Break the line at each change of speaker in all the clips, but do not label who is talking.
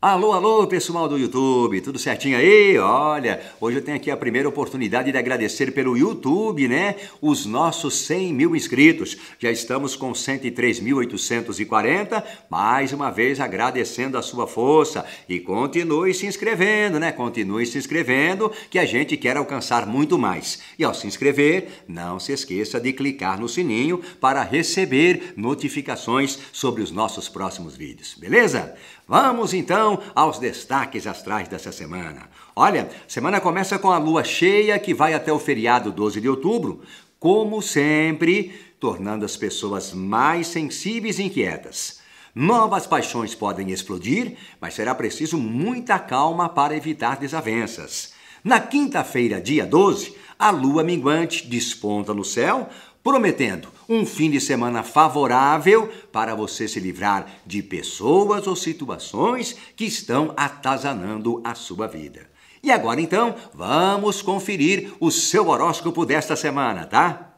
Alô, alô, pessoal do YouTube, tudo certinho aí? Olha, hoje eu tenho aqui a primeira oportunidade de agradecer pelo YouTube, né? Os nossos 100 mil inscritos. Já estamos com 103.840. Mais uma vez agradecendo a sua força e continue se inscrevendo, né? Continue se inscrevendo, que a gente quer alcançar muito mais. E ao se inscrever, não se esqueça de clicar no sininho para receber notificações sobre os nossos próximos vídeos, beleza? Vamos então aos destaques astrais dessa semana. Olha, semana começa com a lua cheia que vai até o feriado 12 de outubro, como sempre, tornando as pessoas mais sensíveis e inquietas. Novas paixões podem explodir, mas será preciso muita calma para evitar desavenças. Na quinta-feira, dia 12, a lua minguante desponta no céu, prometendo um fim de semana favorável para você se livrar de pessoas ou situações que estão atazanando a sua vida. E agora então, vamos conferir o seu horóscopo desta semana, tá?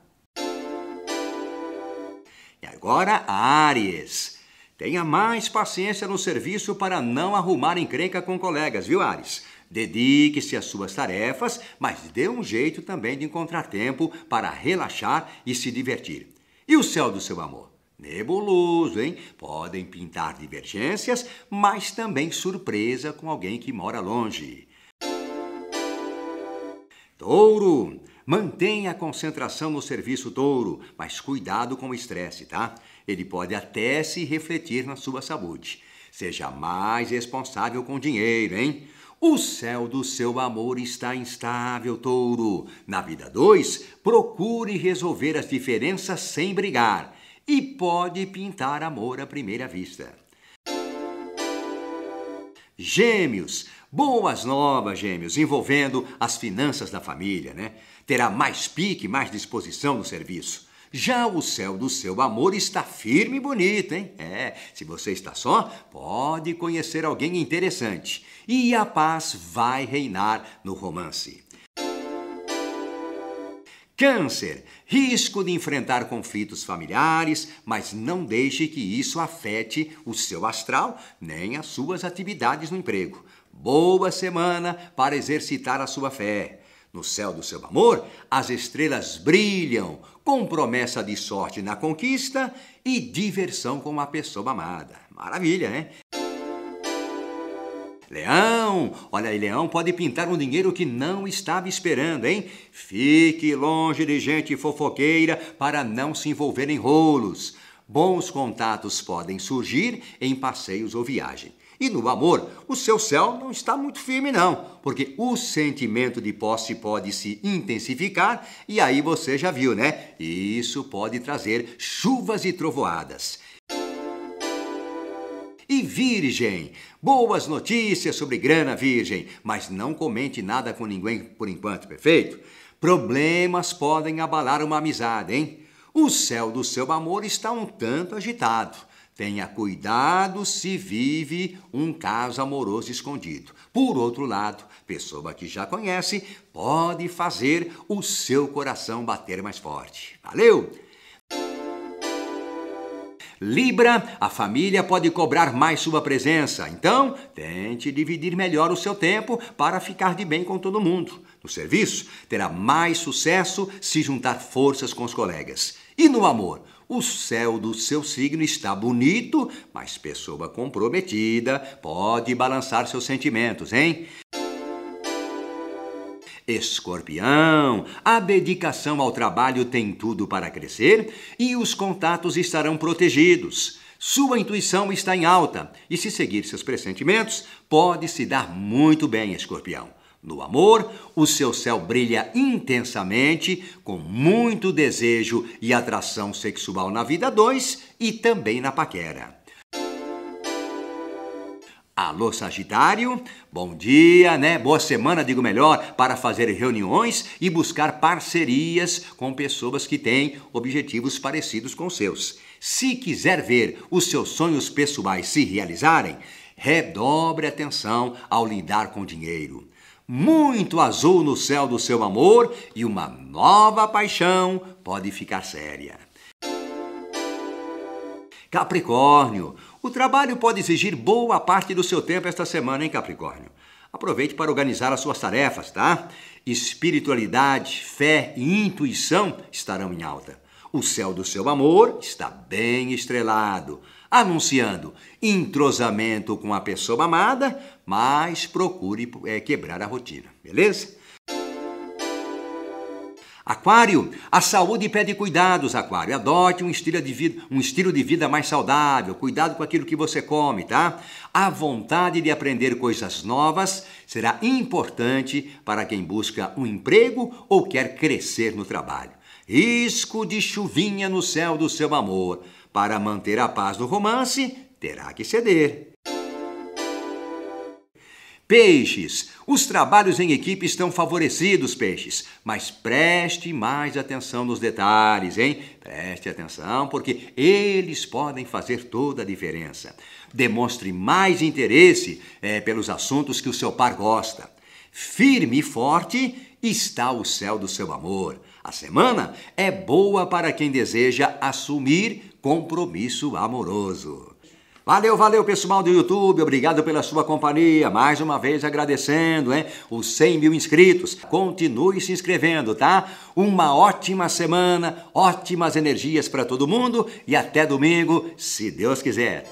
E agora, Áries, Tenha mais paciência no serviço para não arrumar encrenca com colegas, viu, Ares? Dedique-se às suas tarefas, mas dê um jeito também de encontrar tempo para relaxar e se divertir. E o céu do seu amor? Nebuloso, hein? Podem pintar divergências, mas também surpresa com alguém que mora longe. Touro, mantenha a concentração no serviço touro, mas cuidado com o estresse, tá? Ele pode até se refletir na sua saúde. Seja mais responsável com o dinheiro, hein? O céu do seu amor está instável, touro. Na vida 2, procure resolver as diferenças sem brigar. E pode pintar amor à primeira vista. Gêmeos. Boas novas, gêmeos, envolvendo as finanças da família, né? Terá mais pique, mais disposição no serviço. Já o céu do seu amor está firme e bonito, hein? É, se você está só, pode conhecer alguém interessante. E a paz vai reinar no romance. Câncer, risco de enfrentar conflitos familiares, mas não deixe que isso afete o seu astral nem as suas atividades no emprego. Boa semana para exercitar a sua fé. No céu do seu amor, as estrelas brilham com promessa de sorte na conquista e diversão com a pessoa amada. Maravilha, né? Leão, olha aí, Leão pode pintar um dinheiro que não estava esperando, hein? Fique longe de gente fofoqueira para não se envolver em rolos. Bons contatos podem surgir em passeios ou viagem. E no amor, o seu céu não está muito firme, não, porque o sentimento de posse pode se intensificar e aí você já viu, né? Isso pode trazer chuvas e trovoadas. E Virgem, boas notícias sobre grana, Virgem, mas não comente nada com ninguém por enquanto, perfeito? Problemas podem abalar uma amizade, hein? O céu do seu amor está um tanto agitado. Tenha cuidado se vive um caso amoroso escondido. Por outro lado, pessoa que já conhece pode fazer o seu coração bater mais forte. Valeu! Libra, a família pode cobrar mais sua presença, então tente dividir melhor o seu tempo para ficar de bem com todo mundo. No serviço, terá mais sucesso se juntar forças com os colegas. E no amor, o céu do seu signo está bonito, mas pessoa comprometida pode balançar seus sentimentos, hein? Escorpião, a dedicação ao trabalho tem tudo para crescer e os contatos estarão protegidos. Sua intuição está em alta e, se seguir seus pressentimentos, pode se dar muito bem, Escorpião. No amor, o seu céu brilha intensamente, com muito desejo e atração sexual na vida 2 e também na paquera. Alô, Sagitário, bom dia, né? Boa semana, digo melhor, para fazer reuniões e buscar parcerias com pessoas que têm objetivos parecidos com seus. Se quiser ver os seus sonhos pessoais se realizarem, redobre atenção ao lidar com dinheiro muito azul no céu do seu amor e uma nova paixão pode ficar séria. Capricórnio, o trabalho pode exigir boa parte do seu tempo esta semana, hein, Capricórnio? Aproveite para organizar as suas tarefas, tá? Espiritualidade, fé e intuição estarão em alta. O céu do seu amor está bem estrelado anunciando entrosamento com a pessoa amada, mas procure é, quebrar a rotina, beleza? Aquário, a saúde pede cuidados, Aquário. Adote um estilo, de vida, um estilo de vida mais saudável, cuidado com aquilo que você come, tá? A vontade de aprender coisas novas será importante para quem busca um emprego ou quer crescer no trabalho. Risco de chuvinha no céu do seu amor. Para manter a paz do romance, terá que ceder. Peixes. Os trabalhos em equipe estão favorecidos, peixes. Mas preste mais atenção nos detalhes, hein? Preste atenção, porque eles podem fazer toda a diferença. Demonstre mais interesse é, pelos assuntos que o seu par gosta. Firme e forte está o céu do seu amor. A semana é boa para quem deseja assumir compromisso amoroso. Valeu, valeu pessoal do YouTube, obrigado pela sua companhia, mais uma vez agradecendo, hein? Os 100 mil inscritos, continue se inscrevendo, tá? Uma ótima semana, ótimas energias para todo mundo e até domingo, se Deus quiser.